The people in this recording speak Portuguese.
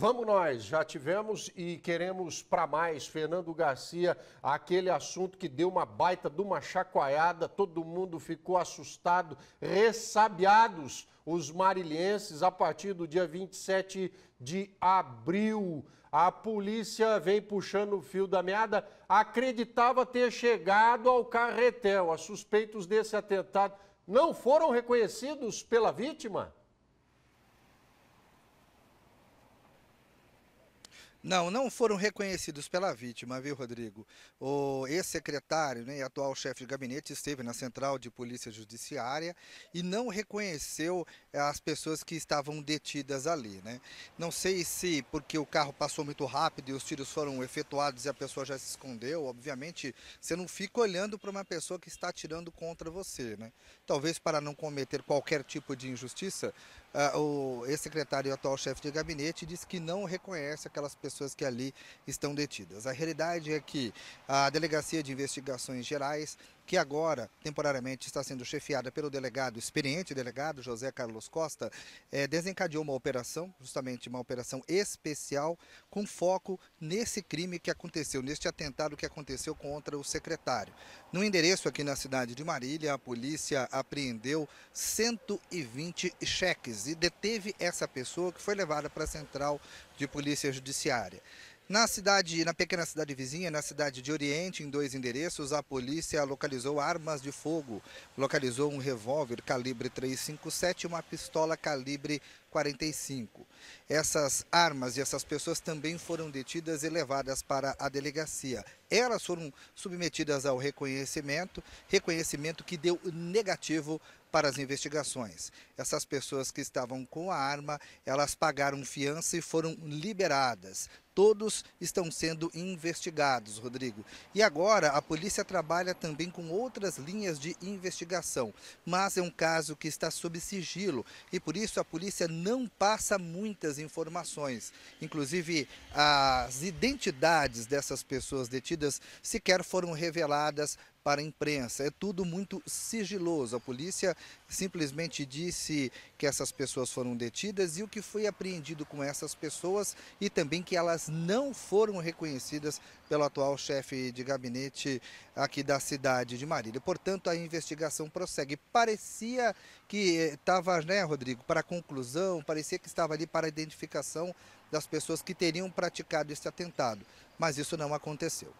Vamos nós, já tivemos e queremos para mais, Fernando Garcia, aquele assunto que deu uma baita de uma chacoalhada, todo mundo ficou assustado, ressabiados os marilhenses a partir do dia 27 de abril. A polícia vem puxando o fio da meada, acreditava ter chegado ao carretel. Os suspeitos desse atentado não foram reconhecidos pela vítima? Não, não foram reconhecidos pela vítima, viu, Rodrigo? O ex-secretário né, e atual chefe de gabinete esteve na Central de Polícia Judiciária e não reconheceu eh, as pessoas que estavam detidas ali, né? Não sei se porque o carro passou muito rápido e os tiros foram efetuados e a pessoa já se escondeu. Obviamente, você não fica olhando para uma pessoa que está atirando contra você, né? Talvez para não cometer qualquer tipo de injustiça, ah, o ex-secretário e atual chefe de gabinete disse que não reconhece aquelas pessoas pessoas que ali estão detidas. A realidade é que a Delegacia de Investigações Gerais que agora, temporariamente, está sendo chefiada pelo delegado, experiente delegado, José Carlos Costa, é, desencadeou uma operação, justamente uma operação especial, com foco nesse crime que aconteceu, neste atentado que aconteceu contra o secretário. No endereço aqui na cidade de Marília, a polícia apreendeu 120 cheques e deteve essa pessoa que foi levada para a central de polícia judiciária. Na cidade, na pequena cidade vizinha, na cidade de Oriente, em dois endereços, a polícia localizou armas de fogo. Localizou um revólver calibre 357 e uma pistola calibre 45. Essas armas e essas pessoas também foram detidas e levadas para a delegacia. Elas foram submetidas ao reconhecimento, reconhecimento que deu negativo para as investigações. Essas pessoas que estavam com a arma, elas pagaram fiança e foram liberadas. Todos estão sendo investigados, Rodrigo. E agora a polícia trabalha também com outras linhas de investigação, mas é um caso que está sob sigilo e por isso a polícia não passa muitas informações. Inclusive, as identidades dessas pessoas detidas sequer foram reveladas para a imprensa. É tudo muito sigiloso. A polícia simplesmente disse que essas pessoas foram detidas e o que foi apreendido com essas pessoas e também que elas não foram reconhecidas pelo atual chefe de gabinete aqui da cidade de Marília. Portanto, a investigação prossegue. Parecia que estava, eh, né, Rodrigo, para conclusão, parecia que estava ali para a identificação das pessoas que teriam praticado esse atentado, mas isso não aconteceu.